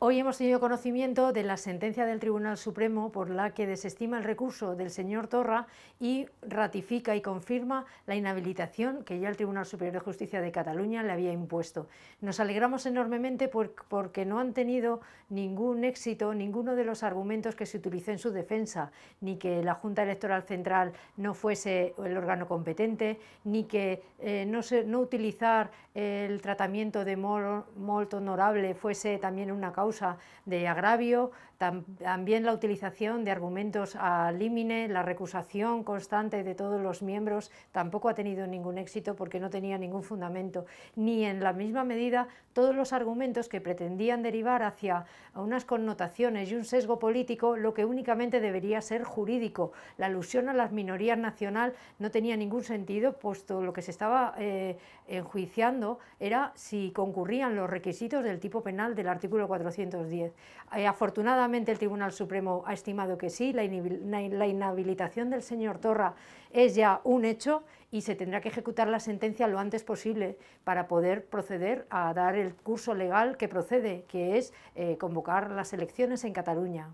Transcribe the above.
Hoy hemos tenido conocimiento de la sentencia del Tribunal Supremo por la que desestima el recurso del señor Torra y ratifica y confirma la inhabilitación que ya el Tribunal Superior de Justicia de Cataluña le había impuesto. Nos alegramos enormemente porque no han tenido ningún éxito ninguno de los argumentos que se utilizó en su defensa, ni que la Junta Electoral Central no fuese el órgano competente, ni que eh, no, no utilizar el tratamiento de molto honorable fuese también una causa de agravio, también la utilización de argumentos al límine, la recusación constante de todos los miembros tampoco ha tenido ningún éxito porque no tenía ningún fundamento, ni en la misma medida todos los argumentos que pretendían derivar hacia unas connotaciones y un sesgo político, lo que únicamente debería ser jurídico. La alusión a las minorías nacional no tenía ningún sentido, puesto lo que se estaba eh, enjuiciando era si concurrían los requisitos del tipo penal del artículo 400. Eh, afortunadamente el Tribunal Supremo ha estimado que sí, la, inhabilitación del señor Torra es ya un hecho y se tendrá que ejecutar la sentencia lo antes posible para poder proceder a dar el curso legal que procede, que es eh, convocar las elecciones en Cataluña.